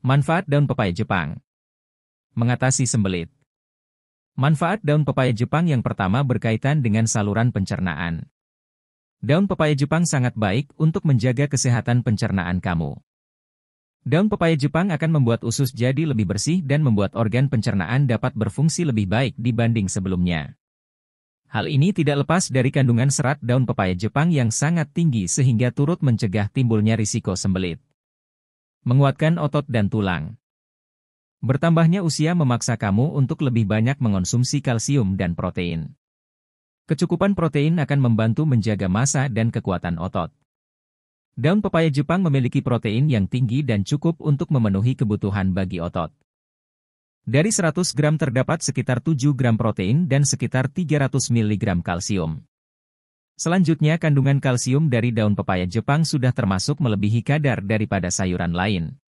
Manfaat daun pepaya Jepang Mengatasi sembelit Manfaat daun pepaya Jepang yang pertama berkaitan dengan saluran pencernaan. Daun pepaya Jepang sangat baik untuk menjaga kesehatan pencernaan kamu. Daun pepaya Jepang akan membuat usus jadi lebih bersih dan membuat organ pencernaan dapat berfungsi lebih baik dibanding sebelumnya. Hal ini tidak lepas dari kandungan serat daun pepaya Jepang yang sangat tinggi sehingga turut mencegah timbulnya risiko sembelit menguatkan otot dan tulang. Bertambahnya usia memaksa kamu untuk lebih banyak mengonsumsi kalsium dan protein. Kecukupan protein akan membantu menjaga massa dan kekuatan otot. Daun pepaya Jepang memiliki protein yang tinggi dan cukup untuk memenuhi kebutuhan bagi otot. Dari 100 gram terdapat sekitar 7 gram protein dan sekitar 300 mg kalsium. Selanjutnya kandungan kalsium dari daun pepaya Jepang sudah termasuk melebihi kadar daripada sayuran lain.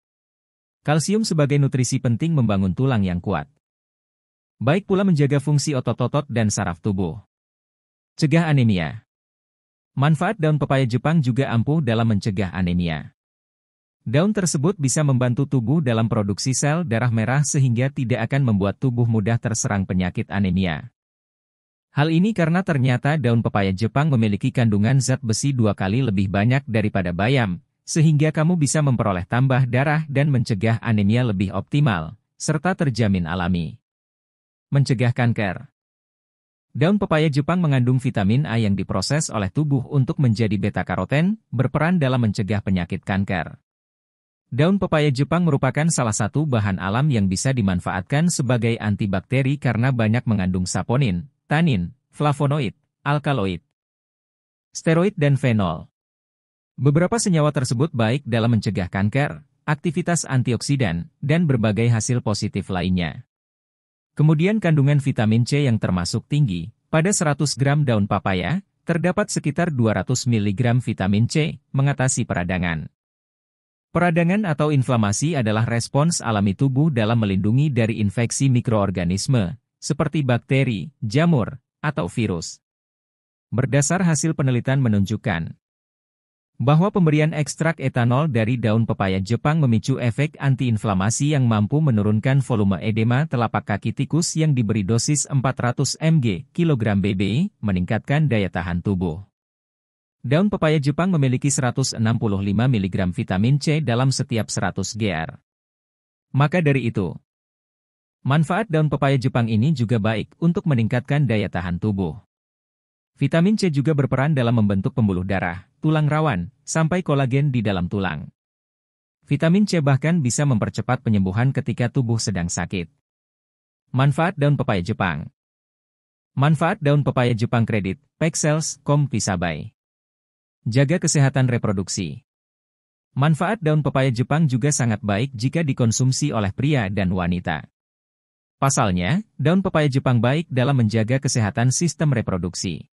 Kalsium sebagai nutrisi penting membangun tulang yang kuat. Baik pula menjaga fungsi otot-otot dan saraf tubuh. Cegah anemia. Manfaat daun pepaya Jepang juga ampuh dalam mencegah anemia. Daun tersebut bisa membantu tubuh dalam produksi sel darah merah sehingga tidak akan membuat tubuh mudah terserang penyakit anemia. Hal ini karena ternyata daun pepaya Jepang memiliki kandungan zat besi dua kali lebih banyak daripada bayam, sehingga kamu bisa memperoleh tambah darah dan mencegah anemia lebih optimal, serta terjamin alami. Mencegah kanker Daun pepaya Jepang mengandung vitamin A yang diproses oleh tubuh untuk menjadi beta-karoten, berperan dalam mencegah penyakit kanker. Daun pepaya Jepang merupakan salah satu bahan alam yang bisa dimanfaatkan sebagai antibakteri karena banyak mengandung saponin, tanin, flavonoid, alkaloid, steroid dan fenol. Beberapa senyawa tersebut baik dalam mencegah kanker, aktivitas antioksidan, dan berbagai hasil positif lainnya. Kemudian kandungan vitamin C yang termasuk tinggi, pada 100 gram daun papaya, terdapat sekitar 200 mg vitamin C, mengatasi peradangan. Peradangan atau inflamasi adalah respons alami tubuh dalam melindungi dari infeksi mikroorganisme, seperti bakteri, jamur, atau virus. Berdasar hasil penelitian menunjukkan bahwa pemberian ekstrak etanol dari daun pepaya Jepang memicu efek antiinflamasi yang mampu menurunkan volume edema telapak kaki tikus yang diberi dosis 400 mg kg BB meningkatkan daya tahan tubuh. Daun pepaya Jepang memiliki 165 mg vitamin C dalam setiap 100 gr. Maka dari itu, Manfaat daun pepaya Jepang ini juga baik untuk meningkatkan daya tahan tubuh. Vitamin C juga berperan dalam membentuk pembuluh darah, tulang rawan, sampai kolagen di dalam tulang. Vitamin C bahkan bisa mempercepat penyembuhan ketika tubuh sedang sakit. Manfaat daun pepaya Jepang Manfaat daun pepaya Jepang kredit, Pexels, pisabai. Jaga kesehatan reproduksi. Manfaat daun pepaya Jepang juga sangat baik jika dikonsumsi oleh pria dan wanita. Pasalnya, daun pepaya Jepang baik dalam menjaga kesehatan sistem reproduksi.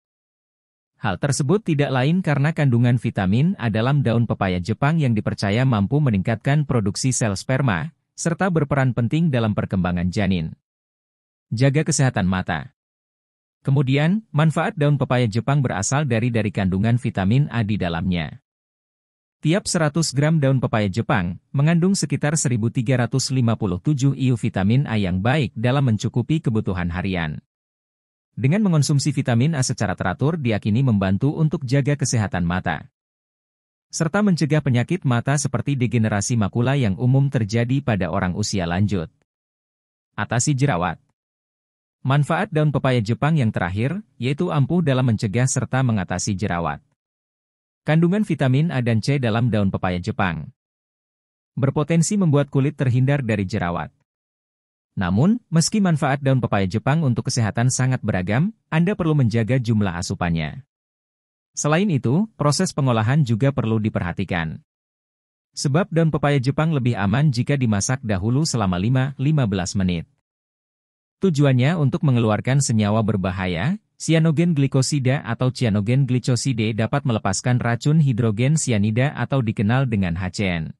Hal tersebut tidak lain karena kandungan vitamin A dalam daun pepaya Jepang yang dipercaya mampu meningkatkan produksi sel sperma, serta berperan penting dalam perkembangan janin. Jaga kesehatan mata. Kemudian, manfaat daun pepaya Jepang berasal dari dari kandungan vitamin A di dalamnya. Tiap 100 gram daun pepaya Jepang mengandung sekitar 1357 IU vitamin A yang baik dalam mencukupi kebutuhan harian. Dengan mengonsumsi vitamin A secara teratur diakini membantu untuk jaga kesehatan mata. Serta mencegah penyakit mata seperti degenerasi makula yang umum terjadi pada orang usia lanjut. Atasi jerawat. Manfaat daun pepaya Jepang yang terakhir, yaitu ampuh dalam mencegah serta mengatasi jerawat. Kandungan vitamin A dan C dalam daun pepaya Jepang berpotensi membuat kulit terhindar dari jerawat. Namun, meski manfaat daun pepaya Jepang untuk kesehatan sangat beragam, Anda perlu menjaga jumlah asupannya. Selain itu, proses pengolahan juga perlu diperhatikan. Sebab daun pepaya Jepang lebih aman jika dimasak dahulu selama 5-15 menit. Tujuannya untuk mengeluarkan senyawa berbahaya Cyanogen glikosida atau cyanogen glikoside dapat melepaskan racun hidrogen cyanida atau dikenal dengan HCN.